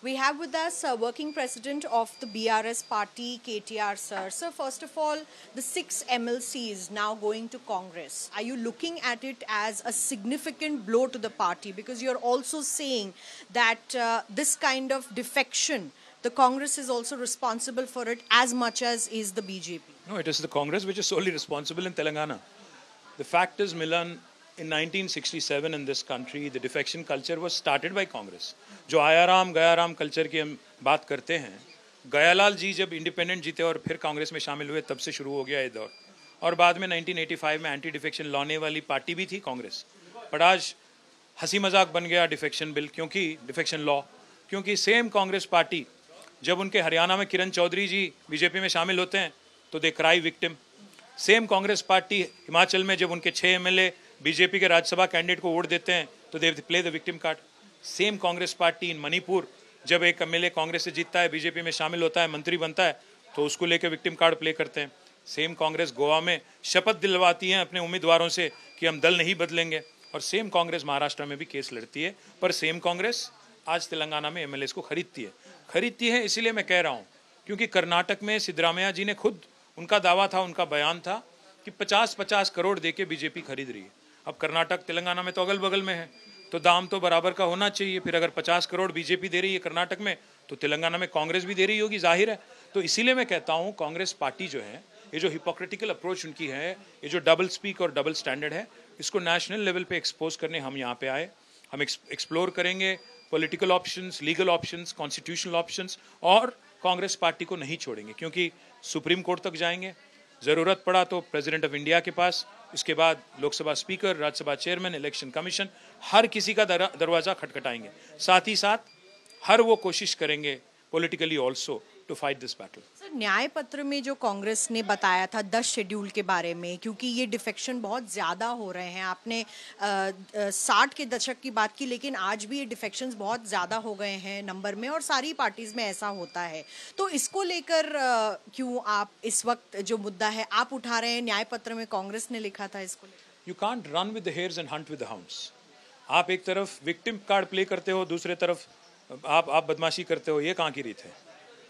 We have with us a working president of the BRS party, KTR, sir. So first of all, the six MLCs now going to Congress. Are you looking at it as a significant blow to the party? Because you're also saying that uh, this kind of defection, the Congress is also responsible for it as much as is the BJP. No, it is the Congress which is solely responsible in Telangana. The fact is, Milan, In 1967 in this country, the defection culture was started by Congress. जो आया राम गया Ram culture की हम बात करते हैं गया लाल जी जब इंडिपेंडेंट जीते और फिर कांग्रेस में शामिल हुए तब से शुरू हो गया ये दौर और बाद में 1985 में एंटी डिफेक्शन लाने वाली पार्टी भी थी कांग्रेस पर आज हंसी मजाक बन गया डिफेक्शन बिल क्योंकि डिफेक्शन लॉ क्योंकि सेम कांग्रेस पार्टी जब उनके हरियाणा में किरण चौधरी जी बीजेपी में शामिल होते हैं तो they cry victim same Congress party Himachal में जब उनके छः एम बीजेपी के राज्यसभा कैंडिडेट को वोट देते हैं तो they play the victim card same Congress party in Manipur जब एक एम कांग्रेस से जीतता है बीजेपी में शामिल होता है मंत्री बनता है तो उसको लेकर विक्टिम कार्ड प्ले करते हैं सेम कांग्रेस गोवा में शपथ दिलवाती है अपने उम्मीदवारों से कि हम दल नहीं बदलेंगे और सेम कांग्रेस महाराष्ट्र में भी केस लड़ती है पर सेम कांग्रेस आज तेलंगाना में एमएलए को खरीदती है खरीदती है इसीलिए मैं कह रहा हूँ क्योंकि कर्नाटक में सिद्धरामया जी ने खुद उनका दावा था उनका बयान था कि 50-50 करोड़ देके बीजेपी खरीद रही है अब कर्नाटक तेलंगाना में तो अगल बगल में है तो दाम तो बराबर का होना चाहिए फिर अगर पचास करोड़ बीजेपी दे रही है कर्नाटक में तो तेलंगाना में कांग्रेस भी दे रही होगी जाहिर है तो इसीलिए मैं कहता हूँ कांग्रेस पार्टी जो है ये जो हिपोक्रेटिकल अप्रोच उनकी है ये जो डबल स्पीक और डबल स्टैंडर्ड है इसको नेशनल लेवल पे एक्सपोज करने हम यहाँ पे आए हम एक्सप्लोर करेंगे political options legal options constitutional options और कांग्रेस पार्टी को नहीं छोड़ेंगे क्योंकि सुप्रीम कोर्ट तक जाएंगे ज़रूरत पड़ा तो प्रेसिडेंट ऑफ इंडिया के पास उसके बाद Lok Sabha speaker Rajya Sabha chairman election commission हर किसी का दरवाज़ा खटखटाएंगे साथ ही साथ हर वो कोशिश करेंगे politically also to fight this battle. Sir Nyay Patra में जो कांग्रेस ने बताया था दस शेड्यूल के बारे में क्योंकि ये डिफेक्शन बहुत ज़्यादा हो रहे हैं आपने साठ के दशक की बात की लेकिन आज भी ये डिफेक्शन बहुत ज़्यादा हो गए हैं नंबर में और सारी पार्टीज़ में ऐसा होता है तो इसको लेकर क्यों आप इस वक्त जो मुद्दा है आप उठा रहे हैं न्याय पत्र में कांग्रेस ने लिखा था इसको you can't run with hares and hunt with hounds आप एक तरफ विक्टिम कार्ड प्ले करते हो दूसरे तरफ आप आप बदमाशी करते हो ये कहाँ की रीत है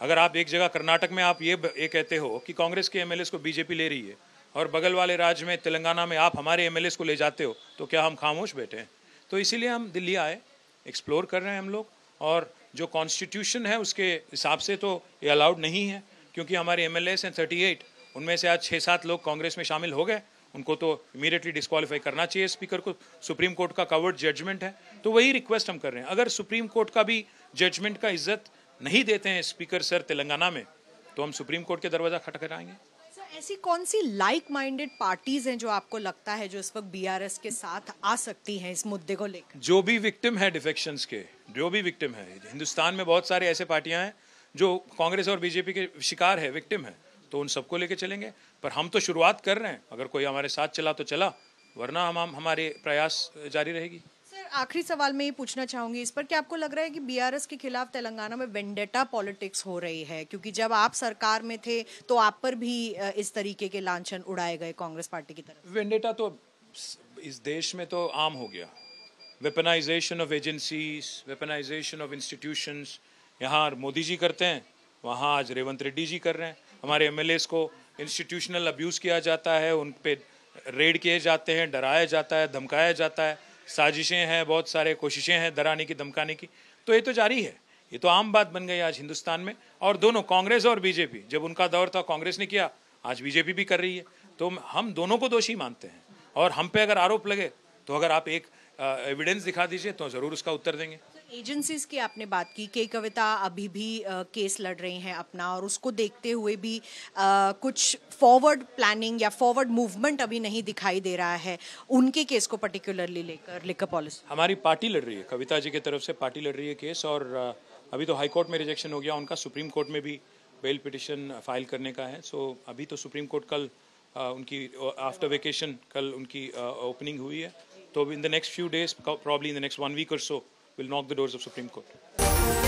अगर आप एक जगह कर्नाटक में आप ये ये कहते हो कि कांग्रेस के एमएलए को बीजेपी ले रही है और बगल वाले राज्य में तेलंगाना में आप हमारे एम को ले जाते हो तो क्या हम खामोश बैठे हैं तो इसीलिए हम दिल्ली आए एक्सप्लोर कर रहे हैं हम लोग और जो कॉन्स्टिट्यूशन है उसके हिसाब से तो ये अलाउड नहीं है क्योंकि हमारे एम एल हैं थर्टी एट उनमें से आज छः सात लोग कांग्रेस में शामिल हो गए उनको तो इमीडिएटली डिस्कवालीफाई करना चाहिए स्पीकर को सुप्रीम कोर्ट का कवर्ड जजमेंट है तो वही रिक्वेस्ट हम कर रहे हैं अगर सुप्रीम कोर्ट का भी जजमेंट का इज्जत नहीं देते हैं स्पीकर सर तेलंगाना में तो हम सुप्रीम कोर्ट के दरवाजा खटखटाएंगे ऐसी कौन सी लाइक माइंडेड पार्टीज हैं जो आपको लगता है जो इस वक्त बीआरएस के साथ आ सकती हैं इस मुद्दे को लेकर जो भी विक्टिम है डिफेक्शन के जो भी विक्टिम है हिंदुस्तान में बहुत सारे ऐसे पार्टियां हैं जो कांग्रेस और बीजेपी के शिकार है विक्टिम है तो उन सबको लेके चलेंगे पर हम तो शुरुआत कर रहे हैं अगर कोई हमारे साथ चला तो चला वरना हम हमारे प्रयास जारी रहेगी आखिरी सवाल मैं ये पूछना चाहूंगी इस पर कि आपको लग रहा है कि बीआरएस के खिलाफ तेलंगाना में वेंडेटा पॉलिटिक्स हो रही है क्योंकि जब आप सरकार में थे तो आप पर भी इस तरीके के लांछन उड़ाए गए कांग्रेस पार्टी की तरफ वेंडेटा तो इस देश में तो आम हो गया weaponisation of agencies weaponisation of institution यहाँ मोदी जी करते हैं वहाँ आज रेवंत रेड्डी जी कर रहे हैं हमारे एम को इंस्टीट्यूशनल अब्यूज़ किया जाता है उन पे रेड किए जाते हैं डराया जाता है धमकाया जाता है साजिशें हैं बहुत सारे कोशिशें हैं दराने की धमकाने की तो ये तो जारी है ये तो आम बात बन गई आज हिंदुस्तान में और दोनों कांग्रेस और बीजेपी जब उनका दौर था कांग्रेस ने किया आज बीजेपी भी कर रही है तो हम दोनों को दोषी मानते हैं और हम पे अगर आरोप लगे तो अगर आप एक एविडेंस दिखा दीजिए तो ज़रूर उसका उत्तर देंगे एजेंसीज की आपने बात की कई कविता अभी भी आ, केस लड़ रही हैं अपना और उसको देखते हुए भी आ, कुछ फॉरवर्ड प्लानिंग या फॉरवर्ड मूवमेंट अभी नहीं दिखाई दे रहा है उनके केस को पर्टिकुलरली लेकर लेकर पॉलिसी हमारी पार्टी लड़ रही है कविता जी की तरफ से पार्टी लड़ रही है केस और अभी तो हाई कोर्ट में रिजेक्शन हो गया उनका सुप्रीम कोर्ट में भी बेल पिटिशन फाइल करने का है सो अभी तो सुप्रीम कोर्ट कल उनकी आफ्टर वेकेशन कल उनकी ओपनिंग हुई है तो in the next few days probably in the next one week और so will knock the doors of Supreme Court.